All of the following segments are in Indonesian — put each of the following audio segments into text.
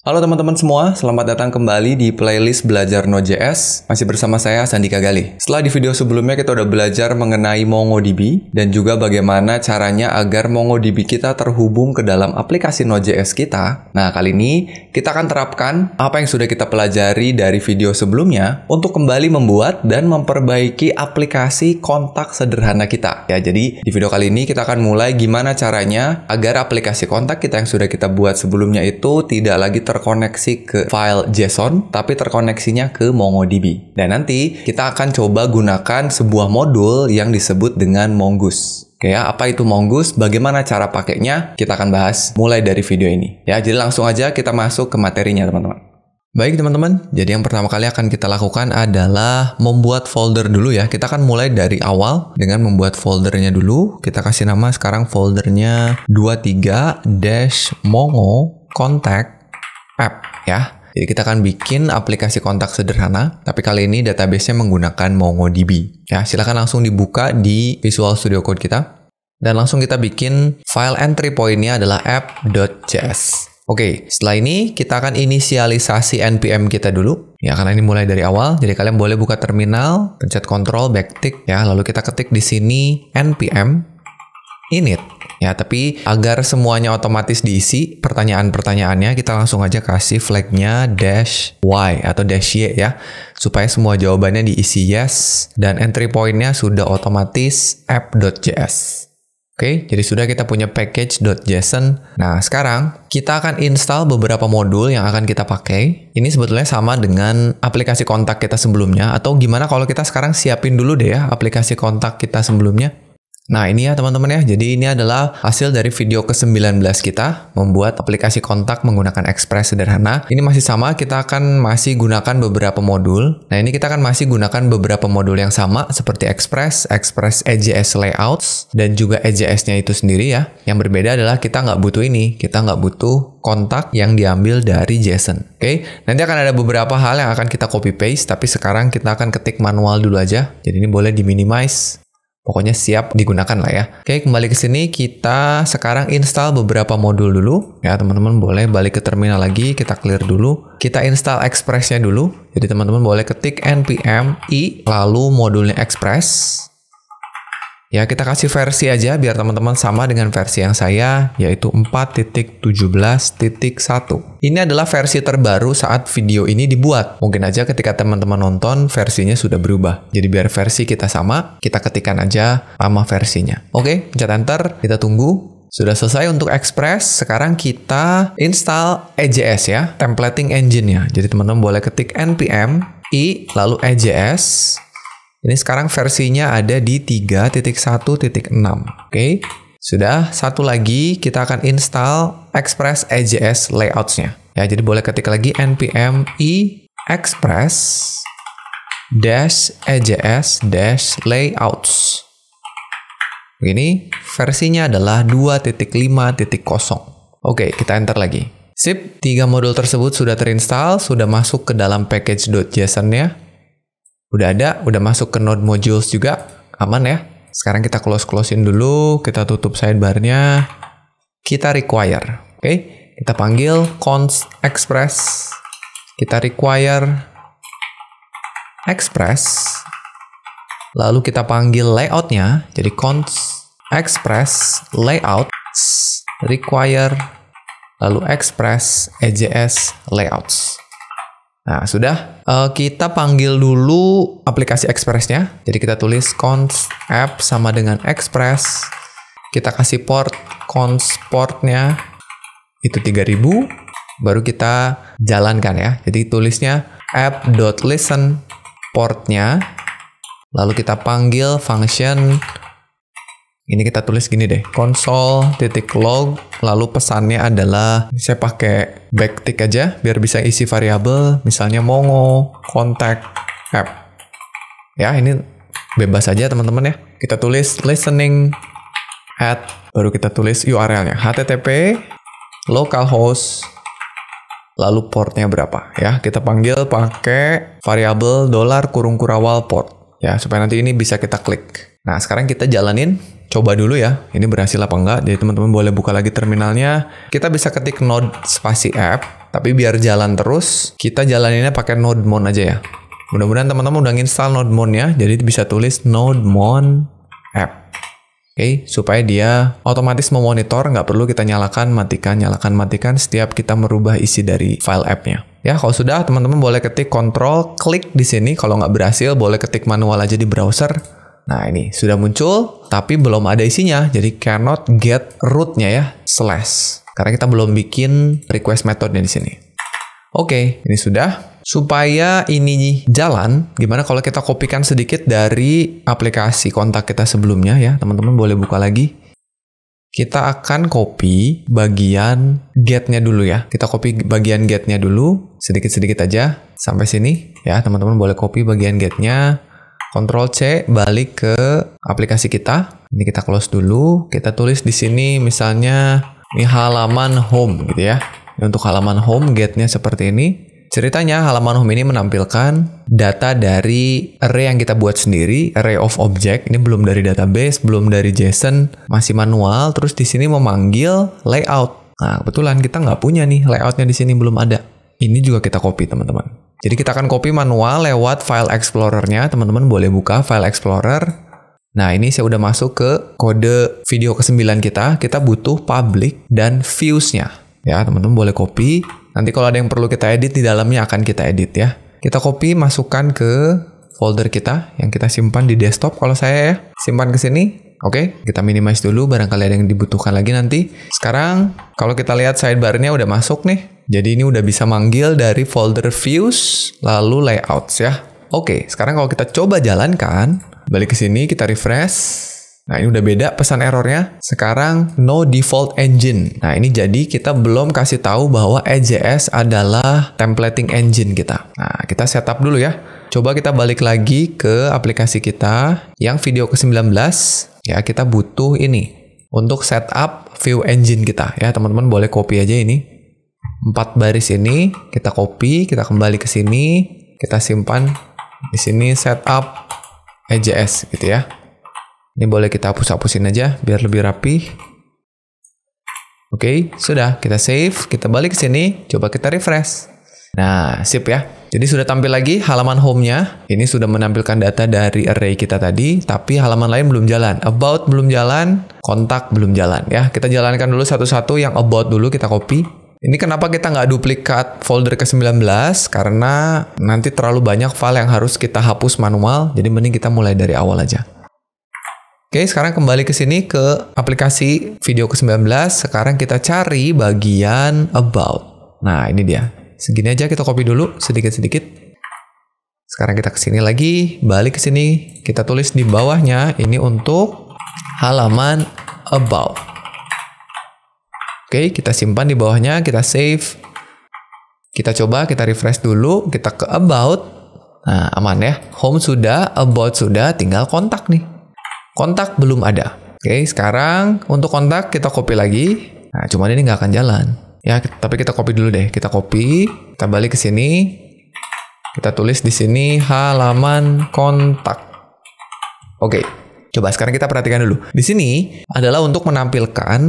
Halo teman-teman semua, selamat datang kembali di playlist Belajar Node.js. Masih bersama saya, Sandika Gali. Setelah di video sebelumnya kita udah belajar mengenai MongoDB dan juga bagaimana caranya agar MongoDB kita terhubung ke dalam aplikasi Node.js kita. Nah, kali ini kita akan terapkan apa yang sudah kita pelajari dari video sebelumnya untuk kembali membuat dan memperbaiki aplikasi kontak sederhana kita. Ya, jadi di video kali ini kita akan mulai gimana caranya agar aplikasi kontak kita yang sudah kita buat sebelumnya itu tidak lagi terkoneksi ke file JSON, tapi terkoneksinya ke MongoDB. Dan nanti kita akan coba gunakan sebuah modul yang disebut dengan Mongoose. Oke ya, apa itu Mongoose? Bagaimana cara pakainya? Kita akan bahas mulai dari video ini. Ya, jadi langsung aja kita masuk ke materinya, teman-teman. Baik teman-teman, jadi yang pertama kali akan kita lakukan adalah membuat folder dulu ya. Kita akan mulai dari awal dengan membuat foldernya dulu. Kita kasih nama sekarang foldernya 23-mongo contact app ya. Jadi kita akan bikin aplikasi kontak sederhana, tapi kali ini databasenya menggunakan MongoDB. Ya, silakan langsung dibuka di Visual Studio Code kita. Dan langsung kita bikin file entry point-nya adalah app.js. Oke, setelah ini kita akan inisialisasi NPM kita dulu. Ya, karena ini mulai dari awal, jadi kalian boleh buka terminal, pencet Ctrl, backtick, ya. Lalu kita ketik di sini NPM, init ya tapi agar semuanya otomatis diisi pertanyaan-pertanyaannya kita langsung aja kasih flagnya dash y atau dash y ya supaya semua jawabannya diisi yes dan entry pointnya sudah otomatis app.js Oke, jadi sudah kita punya package.json. Nah, sekarang kita akan install beberapa modul yang akan kita pakai. Ini sebetulnya sama dengan aplikasi kontak kita sebelumnya, atau gimana kalau kita sekarang siapin dulu deh ya aplikasi kontak kita sebelumnya. Nah ini ya teman-teman ya, jadi ini adalah hasil dari video ke-19 kita membuat aplikasi kontak menggunakan Express sederhana. Ini masih sama, kita akan masih gunakan beberapa modul. Nah ini kita akan masih gunakan beberapa modul yang sama seperti Express, Express EJS Layouts, dan juga EJS-nya itu sendiri ya. Yang berbeda adalah kita nggak butuh ini, kita nggak butuh kontak yang diambil dari JSON. Oke, okay? nanti akan ada beberapa hal yang akan kita copy paste, tapi sekarang kita akan ketik manual dulu aja. Jadi ini boleh diminimize. Pokoknya siap digunakan lah ya. Oke, kembali ke sini kita sekarang install beberapa modul dulu. Ya, teman-teman boleh balik ke terminal lagi, kita clear dulu. Kita install expressnya dulu. Jadi teman-teman boleh ketik npm i lalu modulnya Express Ya, kita kasih versi aja biar teman-teman sama dengan versi yang saya, yaitu 4.17.1. Ini adalah versi terbaru saat video ini dibuat. Mungkin aja ketika teman-teman nonton, versinya sudah berubah. Jadi biar versi kita sama, kita ketikkan aja sama versinya. Oke, pencet Enter, kita tunggu. Sudah selesai untuk Express, sekarang kita install EJS ya, templating engine-nya. Jadi teman-teman boleh ketik npm i lalu EJS ini sekarang versinya ada di 3.1.6, oke? Okay? Sudah, satu lagi kita akan install Express EJS layoutsnya. Ya, jadi boleh ketik lagi npm i express dash ejs dash layouts. Ini versinya adalah 2.5.0. Oke, kita enter lagi. Sip, tiga modul tersebut sudah terinstall, sudah masuk ke dalam package.json-nya. Udah ada, udah masuk ke node modules juga, aman ya. Sekarang kita close-closein dulu, kita tutup sidebarnya, kita require. Oke, okay? kita panggil const express, kita require express, lalu kita panggil layoutnya, jadi const express layout require lalu express ejs layouts. Nah, sudah. Uh, kita panggil dulu aplikasi Express-nya. Jadi kita tulis cons app sama dengan Express. Kita kasih port cons port-nya itu 3000. Baru kita jalankan ya. Jadi tulisnya app.listen port-nya Lalu kita panggil function ini kita tulis gini deh console titik log lalu pesannya adalah saya pakai backtick aja biar bisa isi variabel misalnya mongo contact app ya ini bebas aja teman-teman ya kita tulis listening at baru kita tulis URL-nya http localhost lalu portnya berapa ya kita panggil pakai variabel dolar kurung kurawal port ya supaya nanti ini bisa kita klik nah sekarang kita jalanin coba dulu ya. Ini berhasil apa enggak. Jadi teman-teman boleh buka lagi terminalnya. Kita bisa ketik node spasi app. Tapi biar jalan terus, kita jalaninnya pakai node mon aja ya. Mudah-mudahan teman-teman udah install node mon ya. Jadi bisa tulis node mon app. Oke, okay, supaya dia otomatis memonitor, nggak perlu kita nyalakan, matikan, nyalakan, matikan setiap kita merubah isi dari file app-nya. Ya, kalau sudah teman-teman boleh ketik Control klik di sini. Kalau nggak berhasil, boleh ketik manual aja di browser Nah ini sudah muncul tapi belum ada isinya jadi cannot get rootnya ya slash karena kita belum bikin request methodnya di sini. Oke, okay, ini sudah. Supaya ini jalan, gimana kalau kita kopikan sedikit dari aplikasi kontak kita sebelumnya ya. Teman-teman boleh buka lagi. Kita akan copy bagian getnya dulu ya. Kita copy bagian getnya dulu, sedikit-sedikit aja sampai sini ya. Teman-teman boleh copy bagian getnya Ctrl C balik ke aplikasi kita. Ini kita close dulu. Kita tulis di sini misalnya ini halaman home gitu ya. untuk halaman home gate-nya seperti ini. Ceritanya halaman home ini menampilkan data dari array yang kita buat sendiri, array of object. Ini belum dari database, belum dari JSON, masih manual. Terus di sini memanggil layout. Nah, kebetulan kita nggak punya nih layoutnya di sini belum ada. Ini juga kita copy teman-teman. Jadi kita akan copy manual lewat file explorer-nya. Teman-teman boleh buka file explorer. Nah, ini saya udah masuk ke kode video ke-9 kita. Kita butuh public dan views-nya. Ya, teman-teman boleh copy. Nanti kalau ada yang perlu kita edit, di dalamnya akan kita edit ya. Kita copy, masukkan ke folder kita yang kita simpan di desktop kalau saya ya. Simpan ke sini. Oke, okay, kita minimize dulu barangkali ada yang dibutuhkan lagi nanti. Sekarang kalau kita lihat sidebarnya udah masuk nih. Jadi ini udah bisa manggil dari folder views lalu layouts ya. Oke, okay, sekarang kalau kita coba jalankan, balik ke sini kita refresh. Nah, ini udah beda pesan errornya. Sekarang no default engine. Nah, ini jadi kita belum kasih tahu bahwa EJS adalah templating engine kita. Nah, kita setup dulu ya. Coba kita balik lagi ke aplikasi kita yang video ke-19. Ya, kita butuh ini untuk setup view engine kita ya. Teman-teman boleh copy aja ini. Empat baris ini kita copy, kita kembali ke sini, kita simpan di sini setup EJS gitu ya. Ini boleh kita hapus-hapusin aja biar lebih rapi. Oke, okay, sudah. Kita save, kita balik ke sini, coba kita refresh. Nah, sip ya. Jadi sudah tampil lagi halaman home-nya. Ini sudah menampilkan data dari array kita tadi, tapi halaman lain belum jalan. About belum jalan, kontak belum jalan ya. Kita jalankan dulu satu-satu yang about dulu kita copy. Ini kenapa kita nggak duplikat folder ke-19? Karena nanti terlalu banyak file yang harus kita hapus manual, jadi mending kita mulai dari awal aja. Oke, sekarang kembali ke sini ke aplikasi video ke-19. Sekarang kita cari bagian about. Nah, ini dia. Segini aja kita copy dulu sedikit-sedikit. Sekarang kita ke sini lagi, balik ke sini. Kita tulis di bawahnya ini untuk halaman about. Oke, kita simpan di bawahnya, kita save. Kita coba, kita refresh dulu, kita ke about. Nah, aman ya. Home sudah, about sudah, tinggal kontak nih. Kontak belum ada. Oke, sekarang untuk kontak kita copy lagi. Nah, cuman ini nggak akan jalan. Ya, tapi kita copy dulu deh. Kita copy, kita balik ke sini. Kita tulis di sini halaman kontak. Oke, coba sekarang kita perhatikan dulu. Di sini adalah untuk menampilkan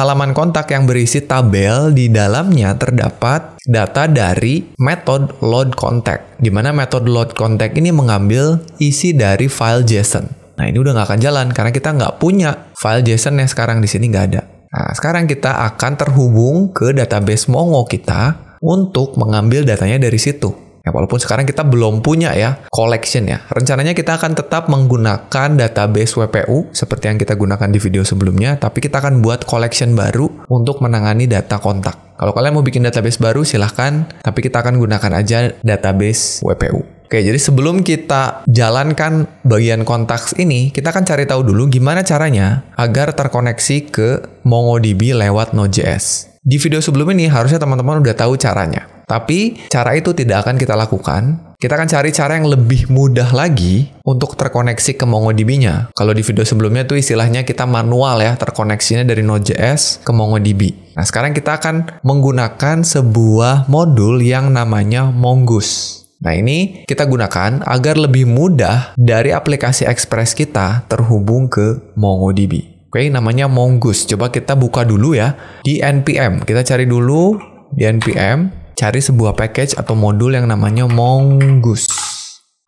halaman kontak yang berisi tabel di dalamnya terdapat data dari metode load contact di mana metode load contact ini mengambil isi dari file JSON. Nah ini udah nggak akan jalan karena kita nggak punya file JSON yang sekarang di sini nggak ada. Nah sekarang kita akan terhubung ke database Mongo kita untuk mengambil datanya dari situ. Ya, walaupun sekarang kita belum punya ya collection ya. Rencananya kita akan tetap menggunakan database WPU seperti yang kita gunakan di video sebelumnya, tapi kita akan buat collection baru untuk menangani data kontak. Kalau kalian mau bikin database baru silahkan, tapi kita akan gunakan aja database WPU. Oke, jadi sebelum kita jalankan bagian kontak ini, kita akan cari tahu dulu gimana caranya agar terkoneksi ke MongoDB lewat Node.js. Di video sebelum ini harusnya teman-teman udah tahu caranya. Tapi cara itu tidak akan kita lakukan. Kita akan cari cara yang lebih mudah lagi untuk terkoneksi ke MongoDB-nya. Kalau di video sebelumnya tuh istilahnya kita manual ya, terkoneksinya dari Node.js ke MongoDB. Nah, sekarang kita akan menggunakan sebuah modul yang namanya Mongoose. Nah, ini kita gunakan agar lebih mudah dari aplikasi Express kita terhubung ke MongoDB. Oke, namanya Mongoose. Coba kita buka dulu ya di npm. Kita cari dulu di npm, cari sebuah package atau modul yang namanya Mongoose.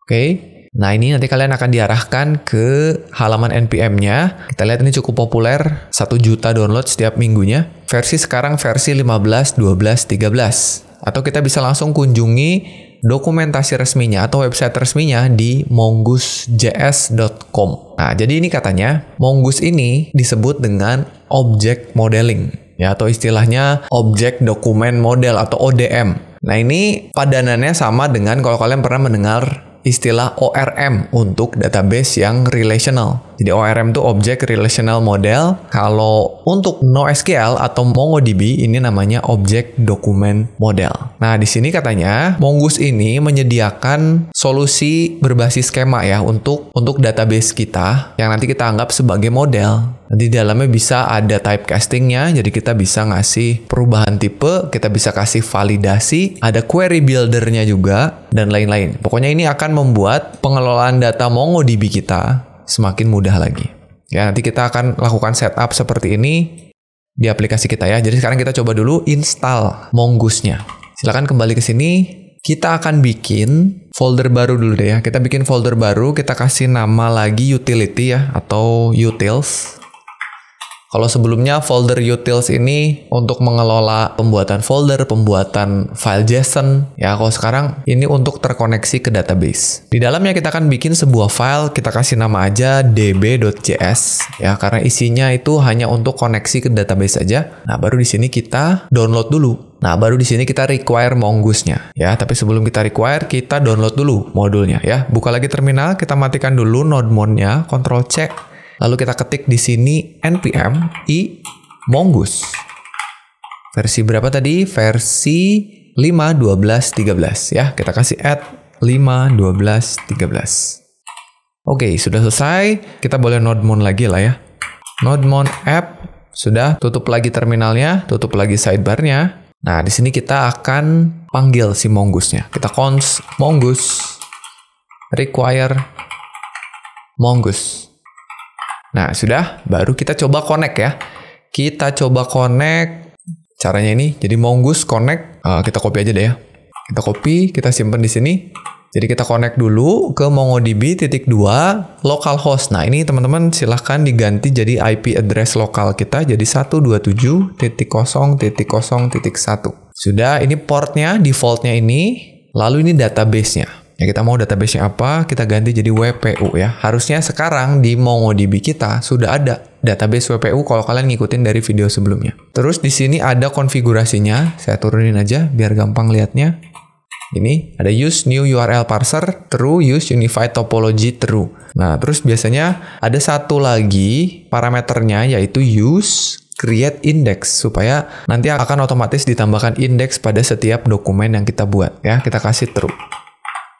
Oke. Nah, ini nanti kalian akan diarahkan ke halaman npm-nya. Kita lihat ini cukup populer, 1 juta download setiap minggunya. Versi sekarang versi 15, 12, 13. Atau kita bisa langsung kunjungi dokumentasi resminya atau website resminya di mongusjs.com. Nah, jadi ini katanya Mongus ini disebut dengan object modeling ya atau istilahnya object document model atau ODM. Nah, ini padanannya sama dengan kalau kalian pernah mendengar istilah ORM untuk database yang relational. Jadi ORM itu Object Relational Model. Kalau untuk NoSQL atau MongoDB ini namanya Object Document Model. Nah, di sini katanya Mongus ini menyediakan solusi berbasis skema ya untuk untuk database kita yang nanti kita anggap sebagai model di dalamnya bisa ada typecastingnya, jadi kita bisa ngasih perubahan tipe, kita bisa kasih validasi, ada query buildernya juga, dan lain-lain. Pokoknya ini akan membuat pengelolaan data MongoDB kita semakin mudah lagi. Ya, nanti kita akan lakukan setup seperti ini di aplikasi kita ya. Jadi sekarang kita coba dulu install Mongoose-nya. Silahkan kembali ke sini, kita akan bikin folder baru dulu deh ya. Kita bikin folder baru, kita kasih nama lagi utility ya atau utils. Kalau sebelumnya folder utils ini untuk mengelola pembuatan folder, pembuatan file JSON, ya kalau sekarang ini untuk terkoneksi ke database. Di dalamnya kita akan bikin sebuah file, kita kasih nama aja db.js ya karena isinya itu hanya untuk koneksi ke database saja. Nah, baru di sini kita download dulu. Nah, baru di sini kita require mongoose-nya ya. Tapi sebelum kita require, kita download dulu modulnya ya. Buka lagi terminal, kita matikan dulu node mode nya Ctrl C Lalu kita ketik di sini npm i mongus Versi berapa tadi? Versi 5, 12, 13 ya. Kita kasih add 5, 12, 13. Oke, okay, sudah selesai. Kita boleh nodemon lagi lah ya. Nodemon app sudah tutup lagi terminalnya, tutup lagi sidebarnya. Nah, di sini kita akan panggil si mongusnya nya Kita cons mongus require mongus Nah, sudah, baru kita coba connect ya. Kita coba connect. Caranya ini, jadi Mongoose connect, uh, kita copy aja deh ya. Kita copy, kita simpan di sini. Jadi kita connect dulu ke MongoDB titik localhost. Nah, ini teman-teman silahkan diganti jadi IP address lokal kita jadi 127.0.0.1. Sudah, ini portnya, defaultnya ini. Lalu ini databasenya. Ya kita mau database-nya apa, kita ganti jadi WPU ya. Harusnya sekarang di MongoDB kita sudah ada database WPU kalau kalian ngikutin dari video sebelumnya. Terus di sini ada konfigurasinya, saya turunin aja biar gampang lihatnya. Ini ada use new URL parser true, use unified topology true. Nah, terus biasanya ada satu lagi parameternya yaitu use create index supaya nanti akan otomatis ditambahkan index pada setiap dokumen yang kita buat ya. Kita kasih true.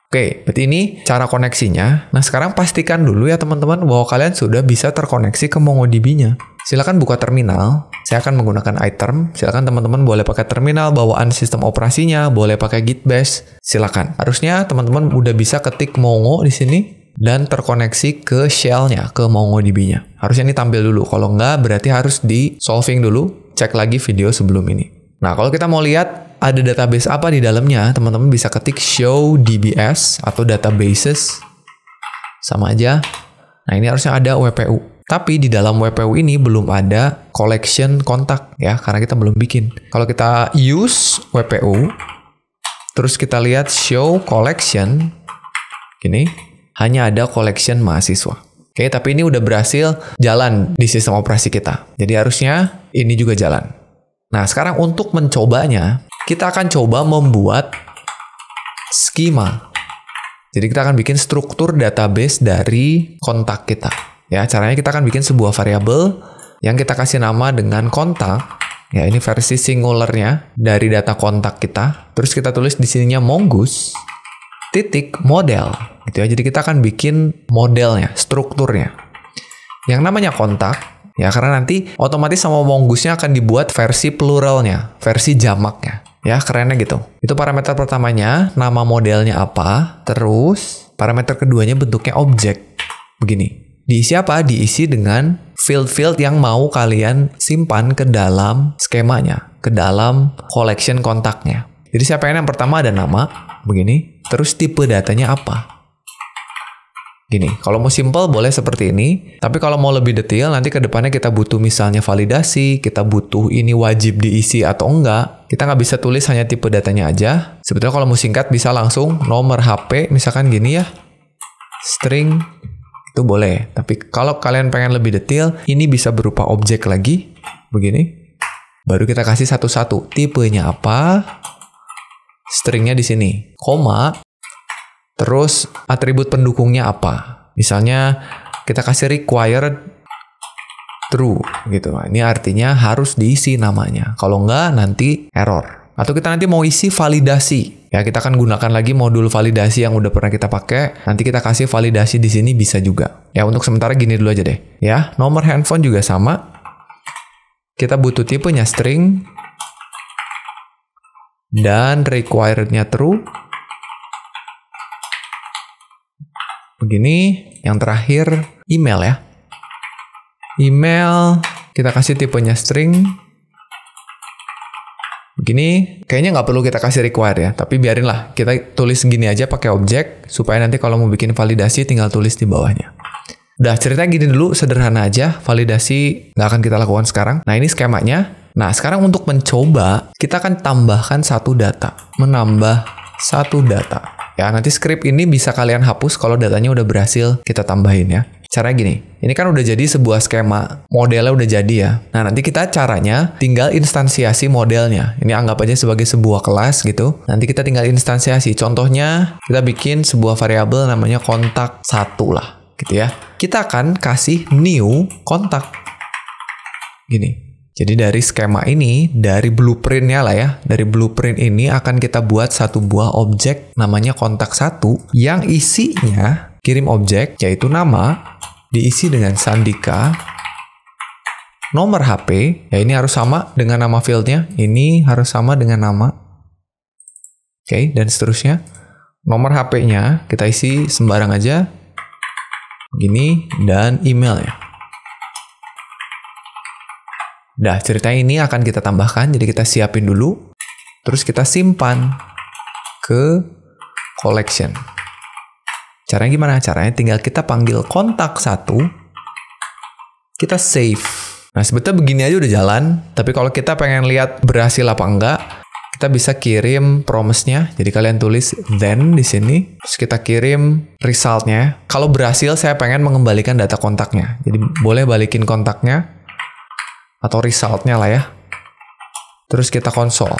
Oke, berarti ini cara koneksinya. Nah, sekarang pastikan dulu ya teman-teman bahwa kalian sudah bisa terkoneksi ke MongoDB-nya. Silakan buka terminal. Saya akan menggunakan iTerm. Silakan teman-teman boleh pakai terminal bawaan sistem operasinya, boleh pakai Git Bash. Silakan. Harusnya teman-teman udah bisa ketik Mongo di sini dan terkoneksi ke shell-nya, ke MongoDB-nya. Harusnya ini tampil dulu. Kalau nggak, berarti harus di solving dulu. Cek lagi video sebelum ini. Nah, kalau kita mau lihat ada database apa di dalamnya, teman-teman bisa ketik show DBS atau databases sama aja. Nah, ini harusnya ada WPU. Tapi di dalam WPU ini belum ada collection kontak ya, karena kita belum bikin. Kalau kita use WPU, terus kita lihat show collection, ini hanya ada collection mahasiswa. Oke, tapi ini udah berhasil jalan di sistem operasi kita. Jadi harusnya ini juga jalan. Nah, sekarang untuk mencobanya, kita akan coba membuat skema. Jadi kita akan bikin struktur database dari kontak kita. Ya, caranya kita akan bikin sebuah variabel yang kita kasih nama dengan kontak. Ya, ini versi singulernya dari data kontak kita. Terus kita tulis di sininya mongoose titik model gitu ya. Jadi kita akan bikin modelnya, strukturnya. Yang namanya kontak ya karena nanti otomatis sama mongoose-nya akan dibuat versi pluralnya, versi jamaknya. Ya, kerennya gitu. Itu parameter pertamanya, nama modelnya apa, terus parameter keduanya bentuknya objek. Begini. Diisi apa? Diisi dengan field-field yang mau kalian simpan ke dalam skemanya, ke dalam collection kontaknya. Jadi saya pengen yang pertama ada nama, begini, terus tipe datanya apa. Gini, kalau mau simple boleh seperti ini, tapi kalau mau lebih detail nanti ke depannya kita butuh misalnya validasi, kita butuh ini wajib diisi atau enggak, kita nggak bisa tulis hanya tipe datanya aja. Sebetulnya kalau mau singkat bisa langsung nomor HP, misalkan gini ya, string itu boleh. Tapi kalau kalian pengen lebih detail, ini bisa berupa objek lagi, begini. Baru kita kasih satu-satu, tipenya apa, stringnya di sini, koma, Terus atribut pendukungnya apa? Misalnya kita kasih required true gitu. Ini artinya harus diisi namanya. Kalau enggak nanti error. Atau kita nanti mau isi validasi. Ya, kita akan gunakan lagi modul validasi yang udah pernah kita pakai. Nanti kita kasih validasi di sini bisa juga. Ya, untuk sementara gini dulu aja deh. Ya, nomor handphone juga sama. Kita butuh tipenya string dan required-nya true begini. Yang terakhir email ya. Email kita kasih tipenya string. Begini, kayaknya nggak perlu kita kasih require ya, tapi biarinlah Kita tulis gini aja pakai objek, supaya nanti kalau mau bikin validasi tinggal tulis di bawahnya. Udah cerita gini dulu, sederhana aja. Validasi nggak akan kita lakukan sekarang. Nah ini skemanya. Nah sekarang untuk mencoba, kita akan tambahkan satu data. Menambah satu data. Ya, nanti script ini bisa kalian hapus kalau datanya udah berhasil kita tambahin ya. Caranya gini, ini kan udah jadi sebuah skema, modelnya udah jadi ya. Nah, nanti kita caranya tinggal instansiasi modelnya. Ini anggap aja sebagai sebuah kelas gitu. Nanti kita tinggal instansiasi. Contohnya, kita bikin sebuah variabel namanya kontak satu lah gitu ya. Kita akan kasih new kontak. Gini, jadi dari skema ini, dari blueprintnya lah ya, dari blueprint ini akan kita buat satu buah objek namanya kontak satu yang isinya kirim objek yaitu nama diisi dengan sandika nomor HP ya ini harus sama dengan nama fieldnya ini harus sama dengan nama oke okay, dan seterusnya nomor HP-nya kita isi sembarang aja gini dan email ya Nah, cerita ini akan kita tambahkan, jadi kita siapin dulu, terus kita simpan ke collection. Caranya gimana? Caranya tinggal kita panggil kontak satu, kita save. Nah, sebetulnya begini aja udah jalan, tapi kalau kita pengen lihat berhasil apa enggak, kita bisa kirim promise-nya. Jadi kalian tulis then di sini, terus kita kirim result-nya. Kalau berhasil, saya pengen mengembalikan data kontaknya. Jadi boleh balikin kontaknya, atau resultnya lah ya. Terus kita console,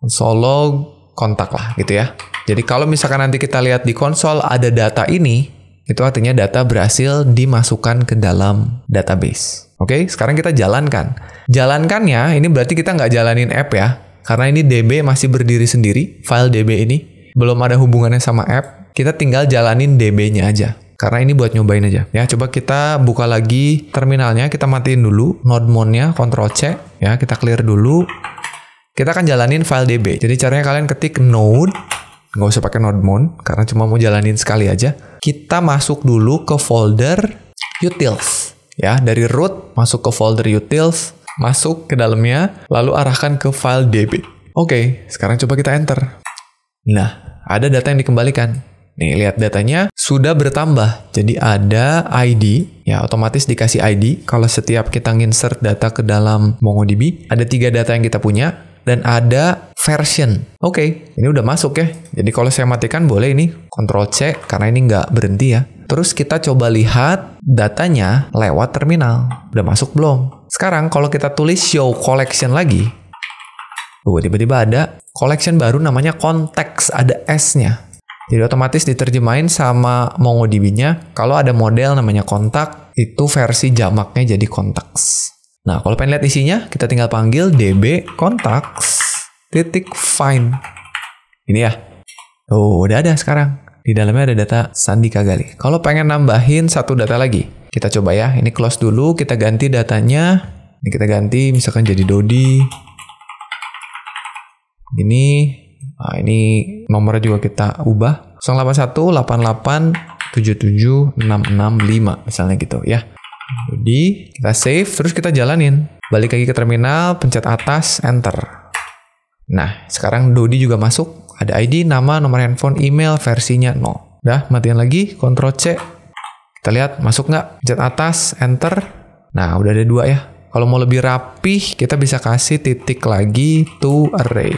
console log kontak lah gitu ya. Jadi kalau misalkan nanti kita lihat di console ada data ini, itu artinya data berhasil dimasukkan ke dalam database. Oke, sekarang kita jalankan. Jalankannya ini berarti kita nggak jalanin app ya, karena ini DB masih berdiri sendiri, file DB ini belum ada hubungannya sama app. Kita tinggal jalanin DB-nya aja. Karena ini buat nyobain aja. Ya, coba kita buka lagi terminalnya, kita matiin dulu node mode-nya, Ctrl C, ya, kita clear dulu. Kita akan jalanin file DB. Jadi caranya kalian ketik node nggak usah pakai node mode karena cuma mau jalanin sekali aja. Kita masuk dulu ke folder utils ya dari root masuk ke folder utils, masuk ke dalamnya lalu arahkan ke file db. Oke, sekarang coba kita enter. Nah, ada data yang dikembalikan. Nih, lihat datanya sudah bertambah. Jadi ada ID, ya otomatis dikasih ID. Kalau setiap kita insert data ke dalam MongoDB, ada tiga data yang kita punya, dan ada version. Oke, okay, ini udah masuk ya. Jadi kalau saya matikan boleh ini, Ctrl C, karena ini nggak berhenti ya. Terus kita coba lihat datanya lewat terminal. Udah masuk belum? Sekarang kalau kita tulis show collection lagi, tiba-tiba ada collection baru namanya konteks, ada S-nya. Jadi otomatis diterjemahin sama MongoDB-nya. Kalau ada model namanya kontak, itu versi jamaknya jadi contacts. Nah, kalau pengen lihat isinya, kita tinggal panggil db contacts titik find. Ini ya. Oh, udah ada sekarang. Di dalamnya ada data Sandi Kagali. Kalau pengen nambahin satu data lagi, kita coba ya. Ini close dulu, kita ganti datanya. Ini kita ganti misalkan jadi Dodi. Ini Nah, ini nomornya juga kita ubah. 081 88 77 665 misalnya gitu ya. Jadi kita save terus kita jalanin. Balik lagi ke terminal, pencet atas, enter. Nah, sekarang Dodi juga masuk. Ada ID, nama, nomor handphone, email, versinya 0. Dah, matiin lagi, Ctrl C. Kita lihat, masuk nggak? Pencet atas, enter. Nah, udah ada dua ya. Kalau mau lebih rapih, kita bisa kasih titik lagi to array.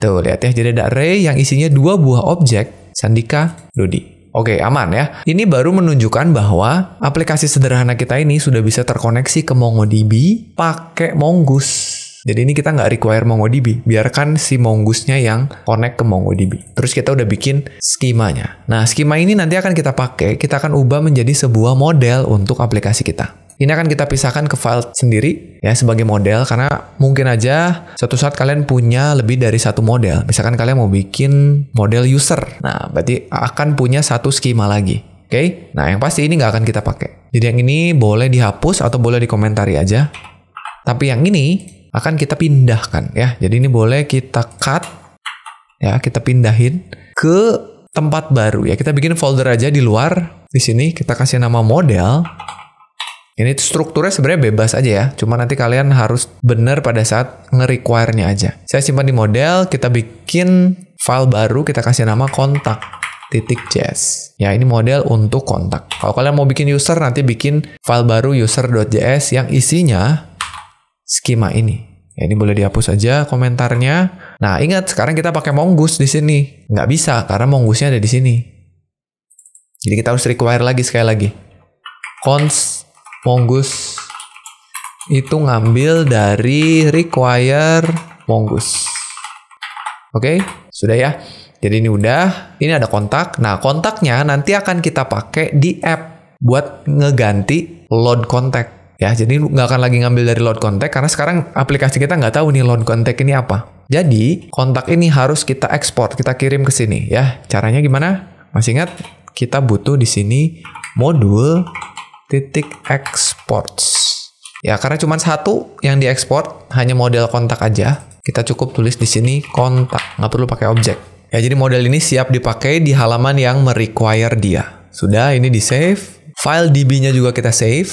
Tuh, lihat ya. Jadi ada array yang isinya dua buah objek, Sandika, Dodi. Oke, aman ya. Ini baru menunjukkan bahwa aplikasi sederhana kita ini sudah bisa terkoneksi ke MongoDB pakai Mongoose. Jadi ini kita nggak require MongoDB, biarkan si Mongoose-nya yang connect ke MongoDB. Terus kita udah bikin skemanya. Nah, skema ini nanti akan kita pakai, kita akan ubah menjadi sebuah model untuk aplikasi kita. Ini akan kita pisahkan ke file sendiri ya sebagai model karena mungkin aja suatu saat kalian punya lebih dari satu model. Misalkan kalian mau bikin model user. Nah, berarti akan punya satu skema lagi. Oke? Okay? Nah, yang pasti ini nggak akan kita pakai. Jadi yang ini boleh dihapus atau boleh dikomentari aja. Tapi yang ini akan kita pindahkan ya. Jadi ini boleh kita cut ya, kita pindahin ke tempat baru ya. Kita bikin folder aja di luar. Di sini kita kasih nama model ini strukturnya sebenarnya bebas aja ya, cuma nanti kalian harus benar pada saat nge-require-nya aja. Saya simpan di model, kita bikin file baru, kita kasih nama kontak titik js. Ya, ini model untuk kontak. Kalau kalian mau bikin user, nanti bikin file baru user.js yang isinya skema ini. Ya, ini boleh dihapus aja komentarnya. Nah, ingat sekarang kita pakai mongoose di sini. Nggak bisa karena mongoose-nya ada di sini. Jadi kita harus require lagi sekali lagi. const Mongus itu ngambil dari require mongus, Oke, okay? sudah ya. Jadi ini udah, ini ada kontak. Nah, kontaknya nanti akan kita pakai di app buat ngeganti load contact ya jadi nggak akan lagi ngambil dari load contact karena sekarang aplikasi kita nggak tahu nih load contact ini apa jadi kontak ini harus kita ekspor kita kirim ke sini ya caranya gimana masih ingat kita butuh di sini modul titik exports. Ya, karena cuma satu yang diekspor, hanya model kontak aja. Kita cukup tulis di sini kontak, nggak perlu pakai objek. Ya, jadi model ini siap dipakai di halaman yang merequire dia. Sudah, ini di save. File DB-nya juga kita save.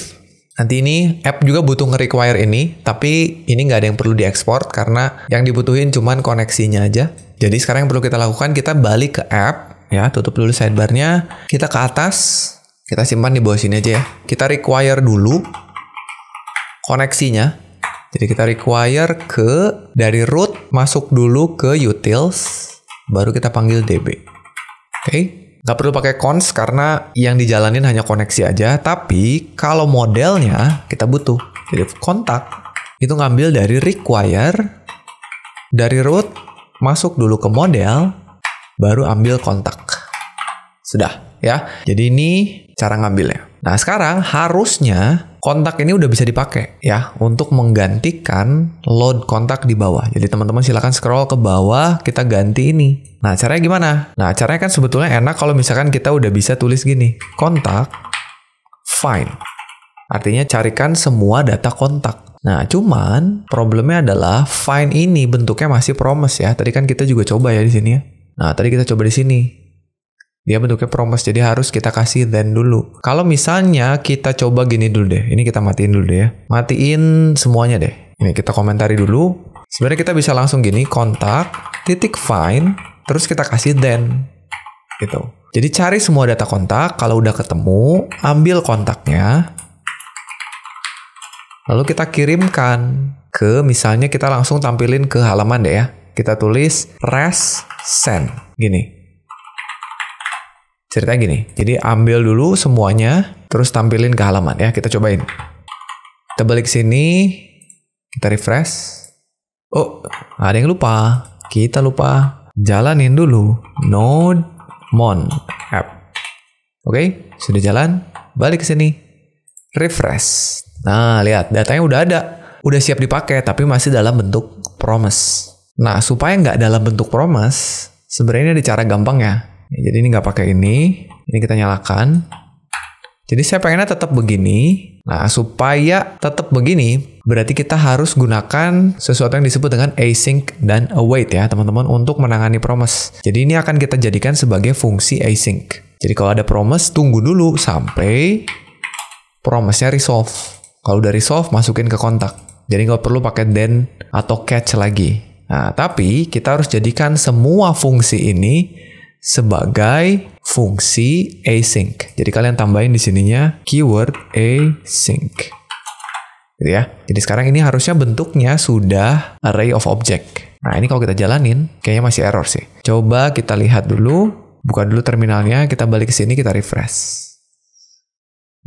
Nanti ini app juga butuh nge-require ini, tapi ini nggak ada yang perlu diekspor karena yang dibutuhin cuma koneksinya aja. Jadi sekarang yang perlu kita lakukan, kita balik ke app, ya tutup dulu sidebarnya, kita ke atas, kita simpan di bawah sini aja ya. Kita require dulu koneksinya. Jadi kita require ke dari root masuk dulu ke utils baru kita panggil db. Oke. Okay? Nggak perlu pakai cons karena yang dijalanin hanya koneksi aja, tapi kalau modelnya kita butuh. Jadi kontak itu ngambil dari require dari root masuk dulu ke model baru ambil kontak. Sudah ya. Jadi ini cara ngambilnya. Nah sekarang harusnya kontak ini udah bisa dipakai ya untuk menggantikan load kontak di bawah. Jadi teman-teman silahkan scroll ke bawah, kita ganti ini. Nah caranya gimana? Nah caranya kan sebetulnya enak kalau misalkan kita udah bisa tulis gini, kontak find. Artinya carikan semua data kontak. Nah, cuman problemnya adalah find ini bentuknya masih promise ya. Tadi kan kita juga coba ya di sini ya. Nah, tadi kita coba di sini dia bentuknya promise jadi harus kita kasih then dulu kalau misalnya kita coba gini dulu deh ini kita matiin dulu deh ya matiin semuanya deh ini kita komentari dulu sebenarnya kita bisa langsung gini kontak titik find terus kita kasih then gitu jadi cari semua data kontak kalau udah ketemu ambil kontaknya lalu kita kirimkan ke misalnya kita langsung tampilin ke halaman deh ya kita tulis res send gini Cerita gini, jadi ambil dulu semuanya, terus tampilin ke halaman ya, kita cobain. Kita balik sini, kita refresh. Oh, ada yang lupa. Kita lupa. Jalanin dulu node mon app. Oke, okay, sudah jalan. Balik ke sini. Refresh. Nah, lihat datanya udah ada. Udah siap dipakai tapi masih dalam bentuk promise. Nah, supaya nggak dalam bentuk promise, sebenarnya ada cara ya. Ya, jadi ini nggak pakai ini. Ini kita nyalakan. Jadi saya pengennya tetap begini. Nah, supaya tetap begini, berarti kita harus gunakan sesuatu yang disebut dengan async dan await ya, teman-teman, untuk menangani promise. Jadi ini akan kita jadikan sebagai fungsi async. Jadi kalau ada promise, tunggu dulu sampai promise-nya resolve. Kalau dari resolve, masukin ke kontak. Jadi nggak perlu pakai then atau catch lagi. Nah, tapi kita harus jadikan semua fungsi ini sebagai fungsi async. Jadi kalian tambahin di sininya keyword async. Gitu ya. Jadi sekarang ini harusnya bentuknya sudah array of object. Nah, ini kalau kita jalanin kayaknya masih error sih. Coba kita lihat dulu, buka dulu terminalnya, kita balik ke sini kita refresh.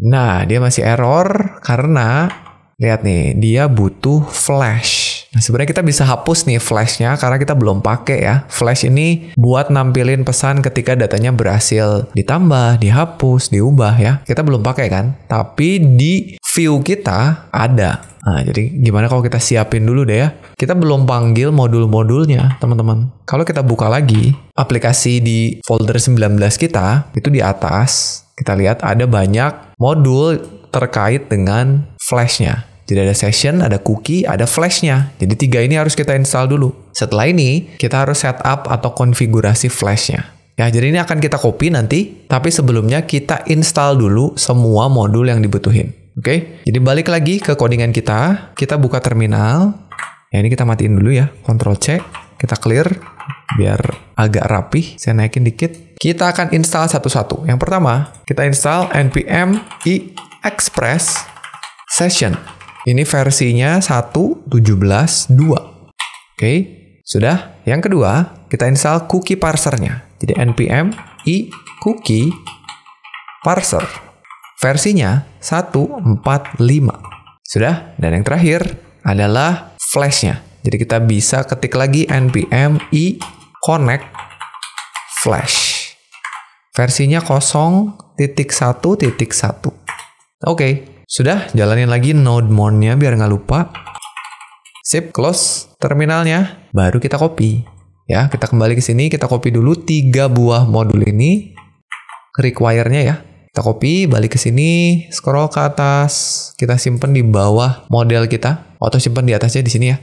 Nah, dia masih error karena lihat nih, dia butuh flash. Nah sebenarnya kita bisa hapus nih flashnya karena kita belum pakai ya. Flash ini buat nampilin pesan ketika datanya berhasil ditambah, dihapus, diubah ya. Kita belum pakai kan? Tapi di view kita ada. Nah, jadi gimana kalau kita siapin dulu deh ya? Kita belum panggil modul-modulnya, teman-teman. Kalau kita buka lagi aplikasi di folder 19 kita, itu di atas kita lihat ada banyak modul terkait dengan flashnya. Jadi ada session, ada cookie, ada flashnya. Jadi tiga ini harus kita install dulu. Setelah ini, kita harus setup atau konfigurasi flashnya. Ya, jadi ini akan kita copy nanti, tapi sebelumnya kita install dulu semua modul yang dibutuhin. Oke, jadi balik lagi ke codingan kita. Kita buka terminal. Ya, ini kita matiin dulu ya. Control C, kita clear biar agak rapih. Saya naikin dikit. Kita akan install satu-satu. Yang pertama, kita install npm i express session. Ini versinya 1.17.2. Oke, okay. sudah. Yang kedua, kita install cookie parsernya. Jadi npm i cookie parser. Versinya 1.45. Sudah. Dan yang terakhir adalah flashnya. Jadi kita bisa ketik lagi npm i connect flash. Versinya 0.1.1. Oke, okay. Sudah, jalanin lagi node mount-nya biar nggak lupa. Sip, close terminalnya. Baru kita copy. Ya, kita kembali ke sini, kita copy dulu tiga buah modul ini. Require-nya ya. Kita copy, balik ke sini, scroll ke atas. Kita simpan di bawah model kita. Atau simpan di atasnya di sini ya.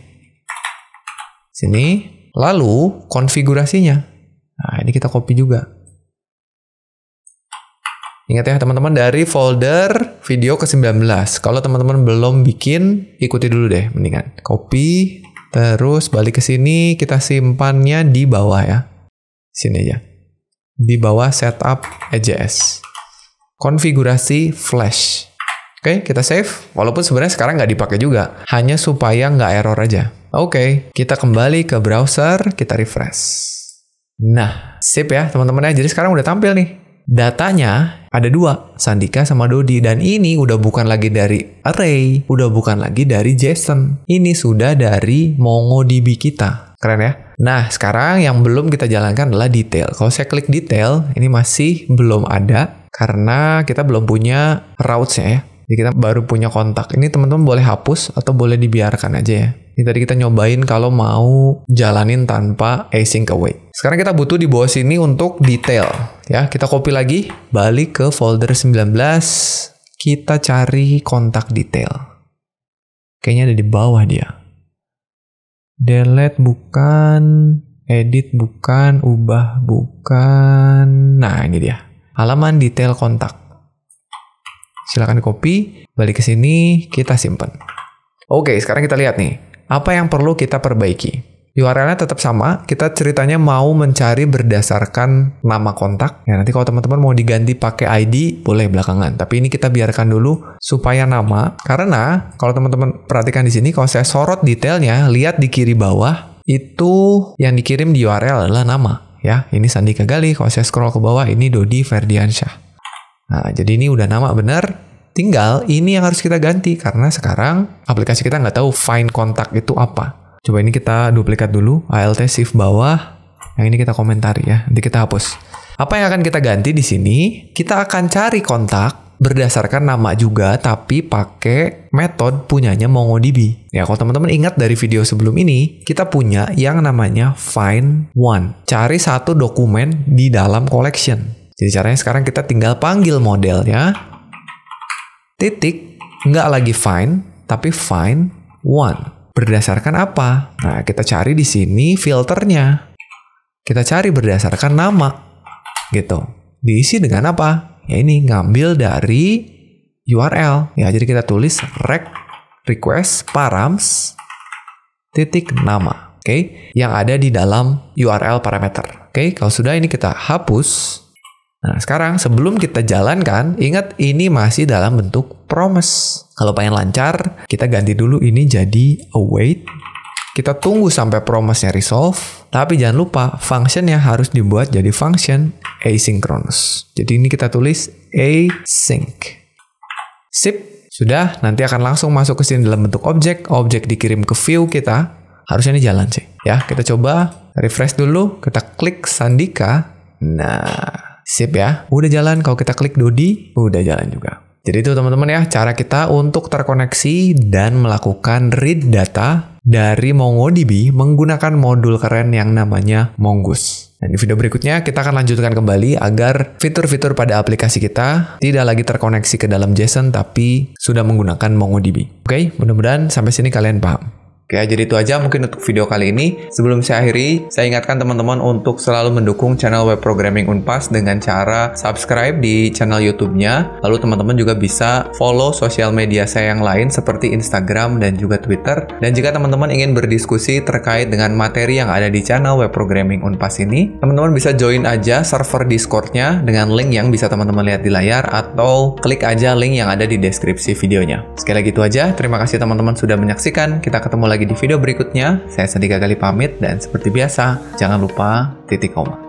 Sini. Lalu, konfigurasinya. Nah, ini kita copy juga. Ingat ya teman-teman dari folder video ke-19. Kalau teman-teman belum bikin, ikuti dulu deh mendingan. Copy, terus balik ke sini, kita simpannya di bawah ya. Sini aja. Di bawah setup EJS. Konfigurasi flash. Oke, okay, kita save. Walaupun sebenarnya sekarang nggak dipakai juga. Hanya supaya nggak error aja. Oke, okay, kita kembali ke browser, kita refresh. Nah, sip ya teman-teman ya. Jadi sekarang udah tampil nih datanya ada dua, Sandika sama Dodi. Dan ini udah bukan lagi dari array, udah bukan lagi dari Jason. Ini sudah dari MongoDB kita. Keren ya? Nah, sekarang yang belum kita jalankan adalah detail. Kalau saya klik detail, ini masih belum ada karena kita belum punya routes-nya ya. Jadi kita baru punya kontak. Ini teman-teman boleh hapus atau boleh dibiarkan aja ya. Ini tadi kita nyobain kalau mau jalanin tanpa async await. Sekarang kita butuh di bawah sini untuk detail. Ya, kita copy lagi, balik ke folder 19, kita cari kontak detail. Kayaknya ada di bawah dia. Delete bukan, edit bukan, ubah bukan. Nah, ini dia. Halaman detail kontak. Silahkan copy, balik ke sini, kita simpan. Oke, sekarang kita lihat nih. Apa yang perlu kita perbaiki? URL-nya tetap sama. Kita ceritanya mau mencari berdasarkan nama kontak. Ya, nanti kalau teman-teman mau diganti pakai ID, boleh belakangan. Tapi ini kita biarkan dulu supaya nama. Karena kalau teman-teman perhatikan di sini, kalau saya sorot detailnya, lihat di kiri bawah, itu yang dikirim di URL adalah nama. Ya, ini Sandi Kagali. Kalau saya scroll ke bawah, ini Dodi Ferdiansyah. Nah, jadi ini udah nama benar, Tinggal ini yang harus kita ganti karena sekarang aplikasi kita nggak tahu find kontak itu apa. Coba ini kita duplikat dulu, alt shift bawah. Yang ini kita komentari ya, nanti kita hapus. Apa yang akan kita ganti di sini? Kita akan cari kontak berdasarkan nama juga tapi pakai metode punyanya MongoDB. Ya, kalau teman-teman ingat dari video sebelum ini, kita punya yang namanya find one. Cari satu dokumen di dalam collection. Jadi caranya sekarang kita tinggal panggil modelnya. Titik, nggak lagi find, tapi find one berdasarkan apa? Nah, kita cari di sini filternya. Kita cari berdasarkan nama. Gitu. Diisi dengan apa? Ya ini ngambil dari URL. Ya, jadi kita tulis rec request params titik nama. Oke, okay? yang ada di dalam URL parameter. Oke, okay? kalau sudah ini kita hapus. Nah, sekarang sebelum kita jalankan, ingat ini masih dalam bentuk promise. Kalau pengen lancar, kita ganti dulu ini jadi await. Kita tunggu sampai promise-nya resolve, tapi jangan lupa function-nya harus dibuat jadi function asynchronous. Jadi ini kita tulis async. Sip, sudah, nanti akan langsung masuk ke sini dalam bentuk objek. Objek dikirim ke view kita. Harusnya ini jalan sih. Ya, kita coba refresh dulu, kita klik sandika. Nah, Sip ya. Udah jalan kalau kita klik Dodi, udah jalan juga. Jadi itu teman-teman ya cara kita untuk terkoneksi dan melakukan read data dari MongoDB menggunakan modul keren yang namanya Mongoose. Dan di video berikutnya kita akan lanjutkan kembali agar fitur-fitur pada aplikasi kita tidak lagi terkoneksi ke dalam JSON tapi sudah menggunakan MongoDB. Oke, mudah-mudahan sampai sini kalian paham. Oke, jadi itu aja mungkin untuk video kali ini. Sebelum saya akhiri, saya ingatkan teman-teman untuk selalu mendukung channel web programming Unpas dengan cara subscribe di channel YouTube-nya. Lalu teman-teman juga bisa follow sosial media saya yang lain seperti Instagram dan juga Twitter. Dan jika teman-teman ingin berdiskusi terkait dengan materi yang ada di channel web programming Unpas ini, teman-teman bisa join aja server Discord-nya dengan link yang bisa teman-teman lihat di layar atau klik aja link yang ada di deskripsi videonya. Sekali lagi itu aja, terima kasih teman-teman sudah menyaksikan. Kita ketemu lagi lagi di video berikutnya. Saya sedikit kali pamit dan seperti biasa, jangan lupa titik koma.